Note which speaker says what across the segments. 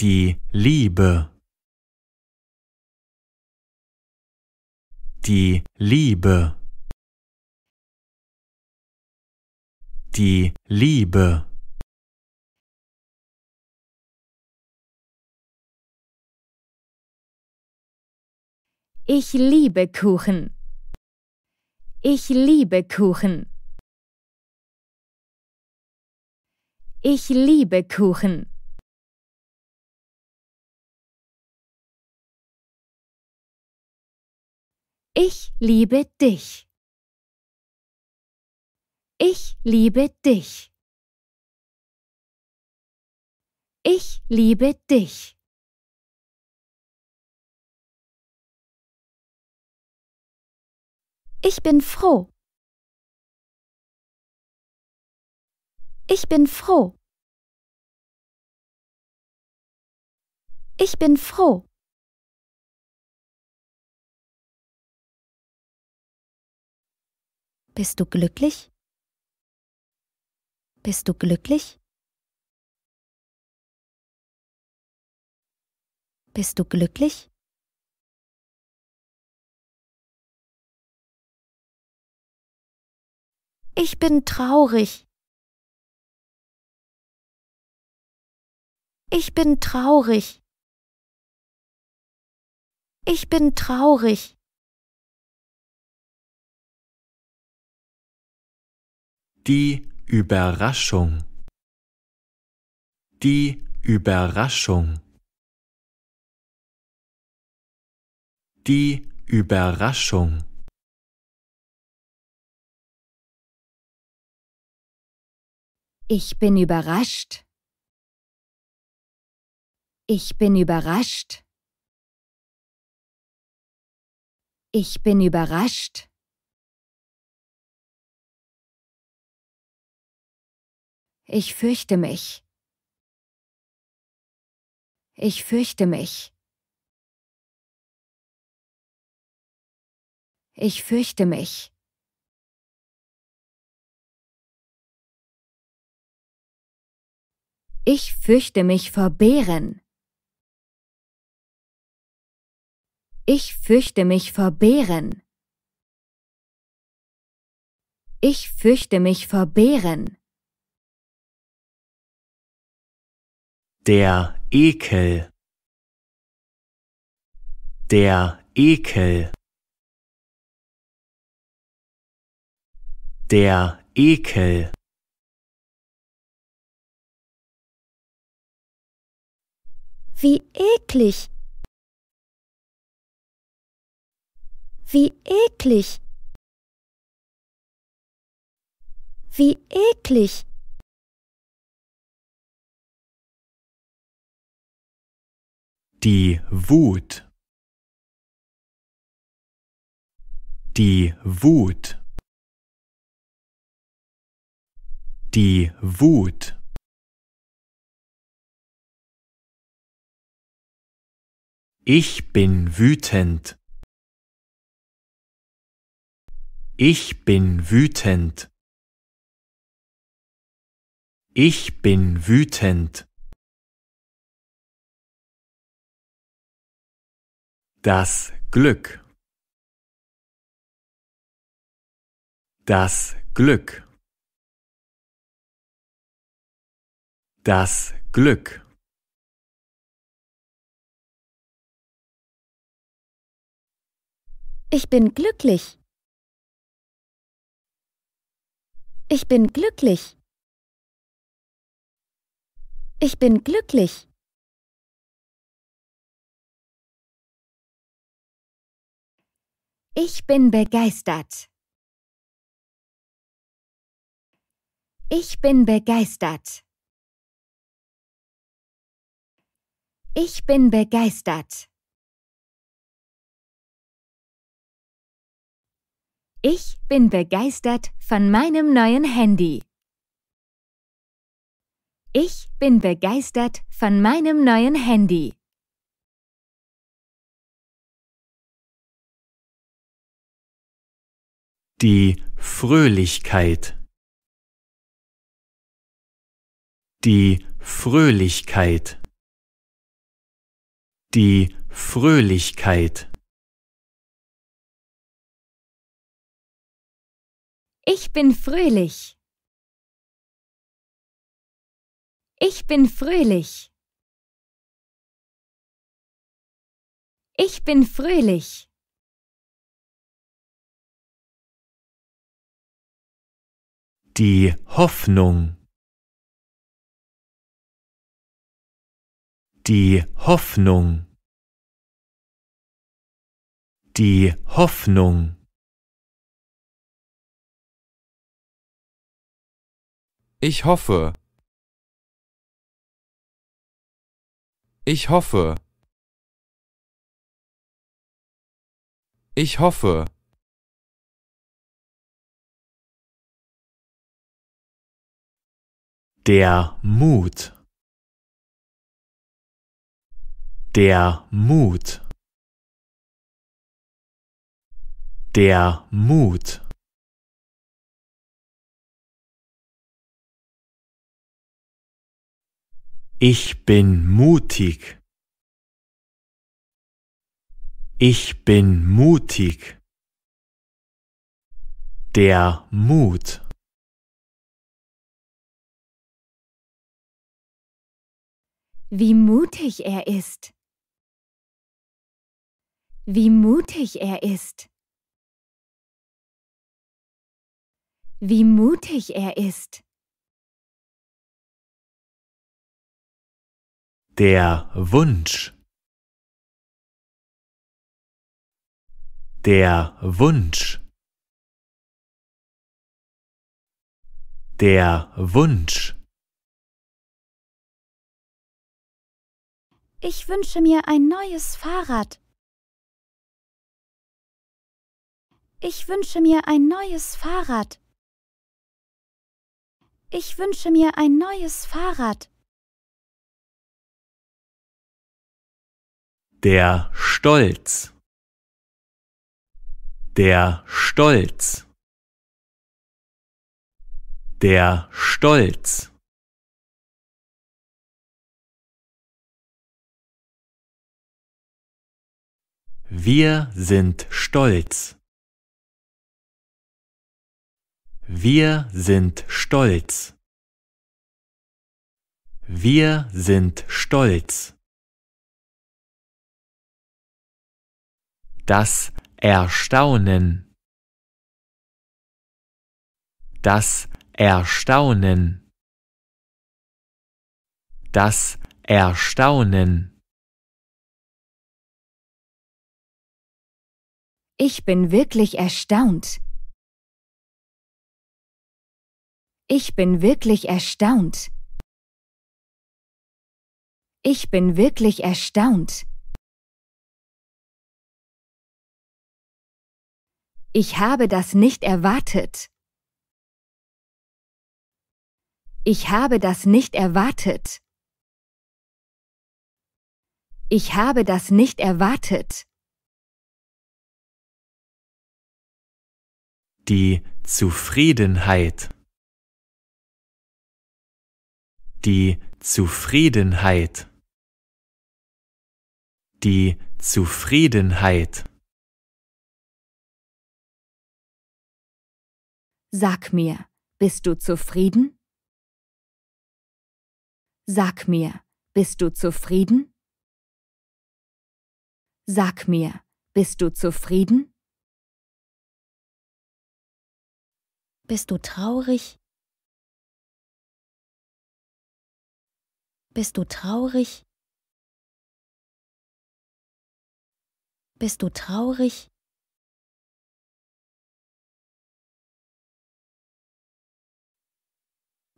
Speaker 1: die Liebe die Liebe die Liebe Ich liebe Kuchen. Ich liebe Kuchen. Ich liebe Kuchen. Ich liebe dich. Ich liebe dich. Ich liebe dich. Ich bin froh. Ich bin froh. Ich bin froh. Bist du glücklich? Bist du glücklich? Bist du glücklich? Ich bin traurig. Ich bin traurig. Ich bin traurig. Die Überraschung. Die Überraschung. Die Überraschung. Ich bin überrascht. Ich bin überrascht. Ich bin überrascht. Ich fürchte mich. Ich fürchte mich. Ich fürchte mich. Ich fürchte mich vor Bären. Ich fürchte mich vor Bären. Ich fürchte mich vor Bären. Der Ekel. Der Ekel. Der Ekel. Wie eklig. Wie eklig. Wie eklig. Die Wut. Die Wut. Die Wut. Ich bin wütend. Ich bin wütend. Ich bin wütend. Das Glück. Das Glück. Das Glück. Ich bin glücklich. Ich bin glücklich. Ich bin glücklich. Ich bin begeistert. Ich bin begeistert. Ich bin begeistert. Ich bin begeistert von meinem neuen Handy. Ich bin begeistert von meinem neuen Handy. die Fröhlichkeit die Fröhlichkeit die Fröhlichkeit Ich bin fröhlich. Ich bin fröhlich. Ich bin fröhlich. die Hoffnung die Hoffnung die Hoffnung Ich hoffe Ich hoffe Ich hoffe Der Mut. Der Mut. Der Mut. Ich bin mutig. Ich bin mutig. Der Mut. Wie mutig er ist. Wie mutig er ist. Wie mutig er ist. Der Wunsch. Der Wunsch. Der Wunsch. Ich wünsche mir ein neues Fahrrad. Ich wünsche mir ein neues Fahrrad. Ich wünsche mir ein neues Fahrrad. Der Stolz. Der Stolz. Der Stolz. Wir sind stolz. Wir sind stolz. Wir sind stolz. Das Erstaunen. Das Erstaunen. Das Erstaunen. Ich bin wirklich erstaunt. Ich bin wirklich erstaunt. Ich bin wirklich erstaunt. Ich habe das nicht erwartet. Ich habe das nicht erwartet. Ich habe das nicht erwartet. die Zufriedenheit die Zufriedenheit die Zufriedenheit Sag mir, bist du zufrieden? Sag mir, bist du zufrieden? Sag mir, bist du zufrieden? Bist du traurig? Bist du traurig? Bist du traurig?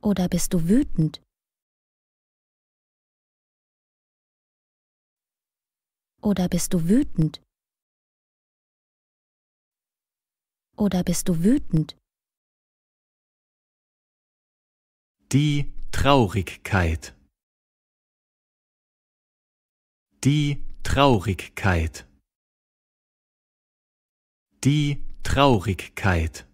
Speaker 1: Oder bist du wütend? Oder bist du wütend? Oder bist du wütend? Die Traurigkeit. Die Traurigkeit. Die Traurigkeit.